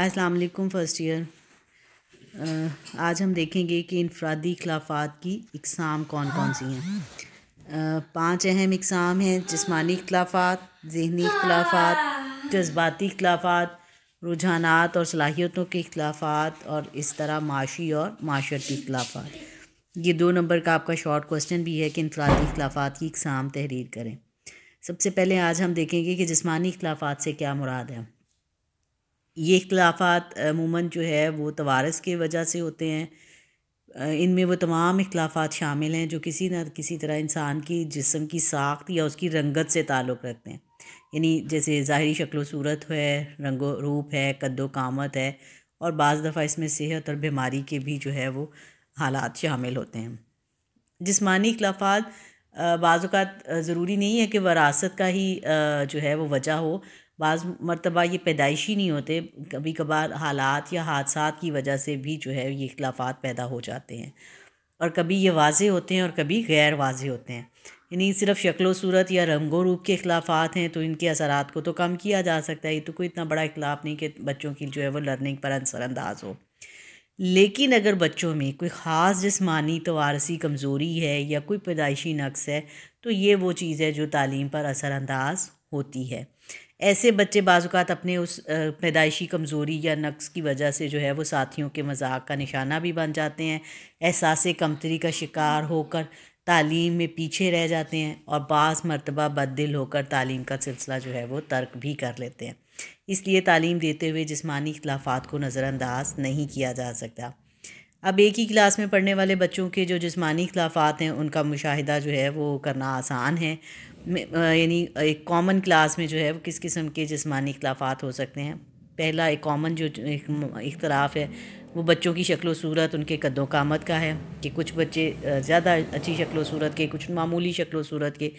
अस्सलाम वालेकुम first year आज हम देखेंगे कि इनफरादी खिलाफात की इकसाम कौन कौन सी हैं पांच अहम इकसाम हैं जिसमानी खिलाफात जहनी खिलाफात जज्बाती खिलाफात रुझानात और सलाहियतों के खिलाफात और इस तरह माशी और माशरती खिलाफात ये दो नंबर का आपका शॉर्ट क्वेश्चन भी है कि इनफरादी खिलाफात की इकसाम तहरीर करें सबसे पहले आज हम देखेंगे कि जिसमानी खिलाफात से क्या मुराद है ये इख्लाफात अमूमन जो है वो तवारस तो के वजह से होते हैं इनमें वो तमाम इख्लाफात शामिल हैं जो किसी न किसी तरह इंसान की जिसम की साख्त या उसकी रंगत से ताल्लुक़ रखते हैं यानी जैसे ज़ाहरी शक्ल सूरत है रंगो रूप है कद्दो कामत है और बज़ दफ़ा इसमें सेहत और बीमारी के भी जो है वो हालात शामिल होते हैं जिसमानी अखलाफात बाज़ात ज़रूरी नहीं है कि वरासत का ही जो है वो वजह हो बाज़ मरतबा ये पैदाइशी नहीं होते कभी कभार हालात या हादसा की वजह से भी जो है ये अख्लाफा पैदा हो जाते हैं और कभी ये वाज होते हैं और कभी गैर वाज होते हैं यानी सिर्फ शक्ल सूरत या रंगो रूप के अखिलाफात हैं तो इनके असर को तो कम किया जा सकता है ये तो कोई इतना बड़ा इखलाफ नहीं कि बच्चों की जो है वो लर्निंग पर असरअंदाज हो लेकिन अगर बच्चों में कोई ख़ास जिसमानी तोारसी कमज़ोरी है या कोई पैदाइशी नक्स है तो ये वो चीज़ है जो तालीम पर असरअंदाज होती है ऐसे बच्चे बाजुकात अपने उस पैदाइशी कमज़ोरी या नक्स की वजह से जो है वो साथियों के मजाक का निशाना भी बन जाते हैं एहसास कमतरी का शिकार होकर तालीम में पीछे रह जाते हैं और बाज़ मरतबा बददिल होकर तालीम का सिलसिला जो है वो तर्क भी कर लेते हैं इसलिए तालीम देते हुए जिसमानी इख्लाफात को नज़रअंदाज नहीं किया जा सकता अब एक ही क्लास में पढ़ने वाले बच्चों के जो जिसमानी खिलाफात हैं उनका मुशाहिदा जो है वो करना आसान है यानी एक कॉमन क्लास में जो है वो किस किस्म के जिसमानी खिलाफात हो सकते हैं पहला एक कॉमन जो इख्तराफ है वो बच्चों की शक्ल सूरत उनके कदों कामत का है कि कुछ बच्चे ज़्यादा अच्छी शक्ल सूरत के कुछ मामूली शक्ल सूरत के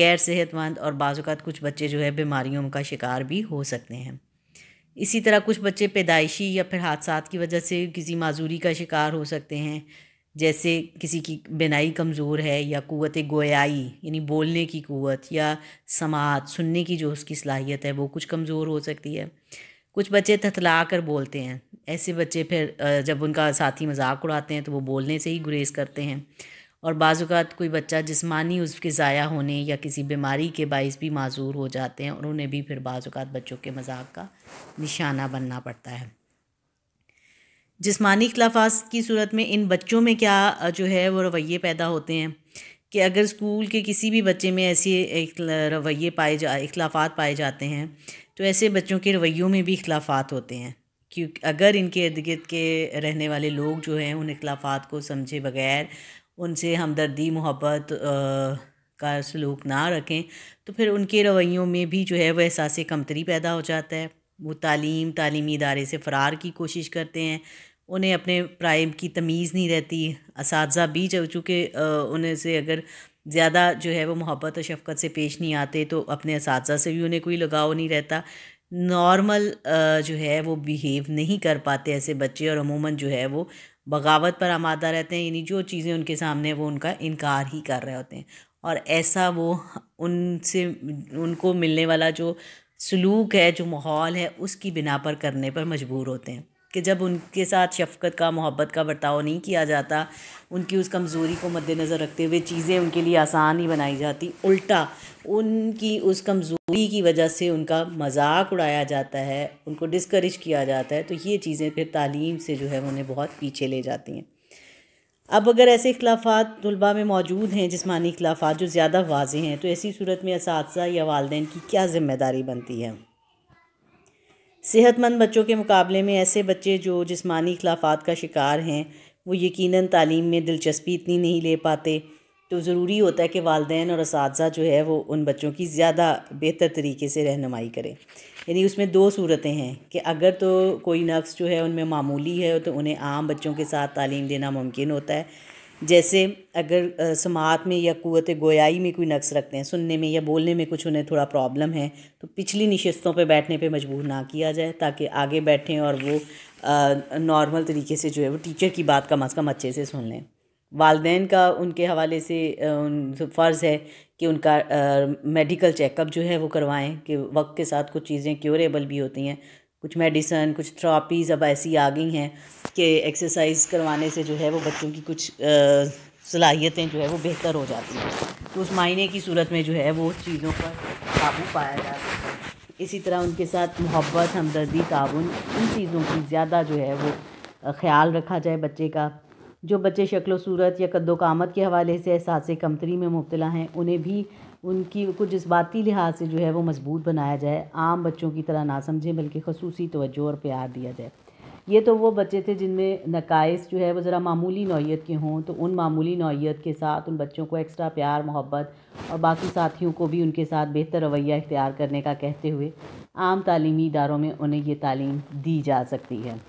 गैर सेहतमंद और बाज़ात कुछ बच्चे जो है बीमारियों का शिकार भी हो सकते हैं इसी तरह कुछ बच्चे पैदाइशी या फिर हादसा की वजह से किसी माजूरी का शिकार हो सकते हैं जैसे किसी की बिनाई कमज़ोर है या कुत गोयाई यानी बोलने की कुत या समात सुनने की जो उसकी सलाहियत है वो कुछ कमज़ोर हो सकती है कुछ बच्चे थथला कर बोलते हैं ऐसे बच्चे फिर जब उनका साथी मजाक उड़ाते हैं तो वो बोलने से ही गुरेज करते हैं और बाज़ात कोई बच्चा जिसमानी उसके ज़ाया होने या किसी बीमारी के बायस भी माजूर हो जाते हैं और उन्हें भी फिर बाज़ात बच्चों के मजाक का निशाना बनना पड़ता है जिसमानी खिलाफात की सूरत में इन बच्चों में क्या जो है वो रवैये पैदा होते हैं कि अगर स्कूल के किसी भी बच्चे में ऐसे रवैये पाए जा इख्लाफात पाए जाते हैं तो ऐसे बच्चों के रवैयों में भी इख्लाफात होते हैं क्योंकि अगर इनके इर्द गिर्द के रहने वाले लोग जो हैं उन इख्लाफात को समझे बगैर उनसे हमदर्दी मोहब्बत का सलूक ना रखें तो फिर उनके रवैयों में भी जो है वह एहसास कमतरी पैदा हो जाता है वो तालीम तालीमी इदारे से फ़रार की कोशिश करते हैं उन्हें अपने प्राइम की तमीज़ नहीं रहती इस भी जब चूँकि उन्हें से अगर ज़्यादा जो है वो मोहब्बत और शफकत से पेश नहीं आते तो अपने इस से भी उन्हें कोई लगाव नहीं रहता नॉर्मल जो है वो बिहेव नहीं कर पाते ऐसे बच्चे और अमूमन जो है वो बगावत पर आमादा रहते हैं यानी जो चीज़ें उनके सामने वो उनका इनकार ही कर रहे होते हैं और ऐसा वो उनसे उनको मिलने वाला जो सलूक है जो माहौल है उसकी बिना पर करने पर मजबूर होते हैं कि जब उनके साथ शफकत का मोहब्बत का बर्ताव नहीं किया जाता उनकी उस कमज़ोरी को मद्देनज़र रखते हुए चीज़ें उनके लिए आसान ही बनाई जाती उल्टा उनकी उस कमज़ोर बुरी की वजह से उनका मजाक उड़ाया जाता है उनको डिस्करेज किया जाता है तो ये चीज़ें फिर तालीम से जो है उन्हें बहुत पीछे ले जाती हैं अब अगर ऐसे अखिलाफा तलबा में मौजूद हैं जिसमानी अखिलाफा जो ज़्यादा वाजे हैं तो ऐसी सूरत में इस या वालदे की क्या ज़िम्मेदारी बनती है सेहतमंद बच्चों के मुकाबले में ऐसे बच्चे जो जिस्मानी अखिलाफा का शिकार हैं वो यकीनन तालीम में दिलचस्पी इतनी नहीं ले पाते तो ज़रूरी होता है कि वालदेन और इस जो है वो उन बच्चों की ज़्यादा बेहतर तरीके से रहनमाई करें यानी उसमें दो सूरतें हैं कि अगर तो कोई नक्स जो है उनमें मामूली है तो उन्हें आम बच्चों के साथ तालीम देना मुमकिन होता है जैसे अगर समात में या कुत गोयाई में कोई नक्स रखते हैं सुनने में या बोलने में कुछ उन्हें थोड़ा प्रॉब्लम है तो पिछली नशस्तों पर बैठने पर मजबूर ना किया जाए ताकि आगे बैठें और वो नॉर्मल तरीके से जो है वो टीचर की बात कम अज़ कम अच्छे से सुन लें वालदेन का उनके हवाले से फ़र्ज़ है कि उनका मेडिकल चेकअप जो है वो करवाएं कि वक्त के साथ कुछ चीज़ें क्योरेबल भी होती हैं कुछ मेडिसन कुछ थ्रापीज़ अब ऐसी आ गई हैं कि एक्सरसाइज करवाने से जो है वो बच्चों की कुछ सलाहियतें जो है वो बेहतर हो जाती हैं तो उस मायने की सूरत में जो है वो चीज़ों पर काबू पाया जा सकता है इसी तरह उनके साथ मोहब्बत हमदर्दी ताउन इन चीज़ों की ज़्यादा जो है वो ख्याल रखा जाए बच्चे का जो बच्चे शक्ल सूरत या कद्दो कामत के हवाले से एहसास कमतरी में मुबतला हैं उन्हें भी उनकी कुछ जज्बाती लिहाज से जो है वो मजबूत बनाया जाए आम बच्चों की तरह ना समझें बल्कि खसूसी तोज्जो और प्यार दिया जाए ये तो वो बच्चे थे जिनमें नकाइस जो है वो ज़रा मामूली नौीयत के हों तो उन मामूली नौीयत के साथ उन बच्चों को एक्स्ट्रा प्यार मोहब्बत और बाकी साथियों को भी उनके साथ बेहतर रवैया इख्तियार करने का कहते हुए आम तलीमी इदारों में उन्हें ये तालीम दी जा सकती है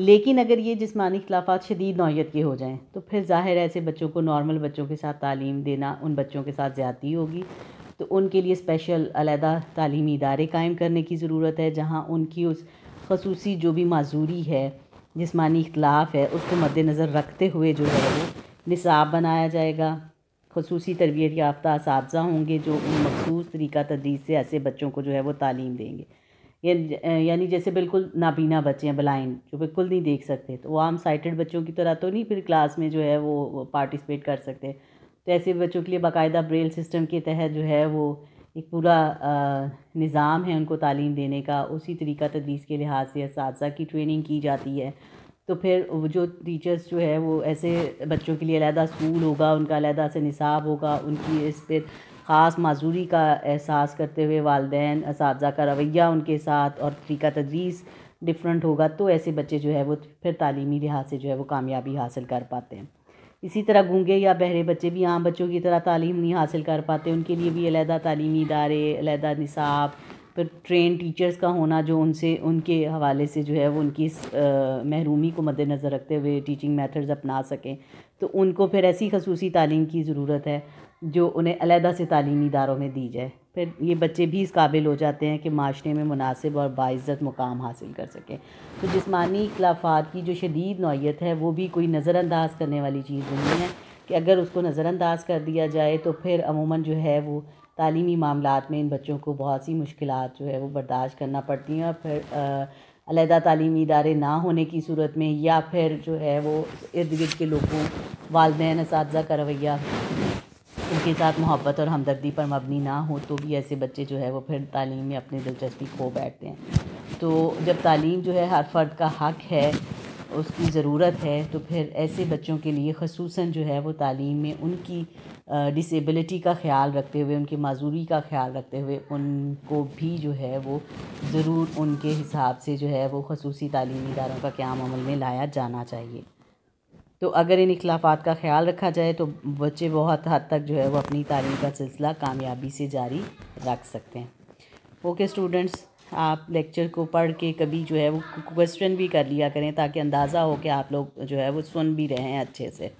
लेकिन अगर ये जिसमानी खिलाफात शदीद नौीयत के हो जाएँ तो फिर ज़ाहिर है ऐसे बच्चों को नॉर्मल बच्चों के साथ तालीम देना उन बच्चों के साथ ज़्यादती होगी तो उनके लिए स्पेशल अलहदा तलीमी इदारे कायम करने की ज़रूरत है जहाँ उनकी उस खसूसी जो भी माजूरी है जिसमानी इख्तलाफ है उसको मद्दनज़र रखते हुए जो है वो निसाब बनाया जाएगा खसूस तरबियत याफ्ता इस होंगे जो मखसूस तरीका तदरीस से ऐसे बच्चों को जो है वो तालीम देंगे यानी जैसे बिल्कुल नाबीना बच्चे हैं ब्लाइंड जो बिल्कुल नहीं देख सकते तो वो आम साइटेड बच्चों की तरह तो नहीं फिर क्लास में जो है वो पार्टिसिपेट कर सकते तो ऐसे बच्चों के लिए बाकायदा ब्रेल सिस्टम के तहत जो है वो एक पूरा निज़ाम है उनको तालीम देने का उसी तरीका तदरीस के लिहाज से इस की ट्रेनिंग की जाती है तो फिर जो टीचर्स जो है वो ऐसे बच्चों के लिए अलहदा स्कूल होगा उनका अलहदा से निसाब होगा उनकी इस पर ख़ास माजूरी का एहसास करते हुए वालदेन इस का रवैया उनके साथ और तरीका तदरीस डिफरेंट होगा तो ऐसे बच्चे जो है वो फिर तालीमी लिहाज से जो है वो कामयाबी हासिल कर पाते हैं इसी तरह गूँगे या बहरे बच्चे भी आम बच्चों की तरह तालीम नहीं हासिल कर पाते उनके लिए भी अलहदा तलीमी इदारे अलहदा निसाब तो ट्रेन टीचर्स का होना जो उनसे उनके हवाले से जो है वो उनकी इस महरूमी को मद्देनज़र रखते हुए टीचिंग मेथड्स अपना सकें तो उनको फिर ऐसी खसूसी तालीम की ज़रूरत है जो उन्हें अलहदा से तालीमी इदारों में दी जाए फिर ये बच्चे भी इस काबिल हो जाते हैं कि माशरे में मुनासिब और बाज़त मुकाम हासिल कर सकें तो जिसमानी इखलाफात की जो शदीद नौीयत है वो भी कोई नज़रअंदाज करने वाली चीज़ नहीं है कि अगर उसको नज़रअंदाज कर दिया जाए तो फिर अमूमन जो है वो तालीमी मामला में इन बच्चों को बहुत सी मुश्किल जो है वो बर्दाश्त करना पड़ती हैं और फिर अलहदा तलीमी इदारे ना होने की सूरत में या फिर जो है वो इर्द गिर्द के लोगों वालदे इस का रवैया उनके साथ मोहब्बत और हमदर्दी पर मबनी ना हो तो भी ऐसे बच्चे जो है वो फिर तालीम में अपनी दिलचस्पी खो बैठते हैं तो जब तालीम जो है हर फर्द का हक है उसकी ज़रूरत है तो फिर ऐसे बच्चों के लिए खसूस जो है वो तालीम में उनकी डिसेबिलिटी का ख्याल रखते हुए उनकी माजूरी का ख्याल रखते हुए उनको भी जो है वो ज़रूर उनके हिसाब से जो है वो खसूस तालीमी इदारों का क्याम अमल में लाया जाना चाहिए तो अगर इन अखिलाफ़ा का ख्याल रखा जाए तो बच्चे बहुत हद तक जो है वो अपनी तालीम का सिलसिला कामयाबी से जारी रख सकते हैं ओके स्टूडेंट्स आप लेक्चर को पढ़ के कभी जो है वो क्वेश्चन भी कर लिया करें ताकि अंदाज़ा हो कि आप लोग जो है वो सुन भी रहे हैं अच्छे से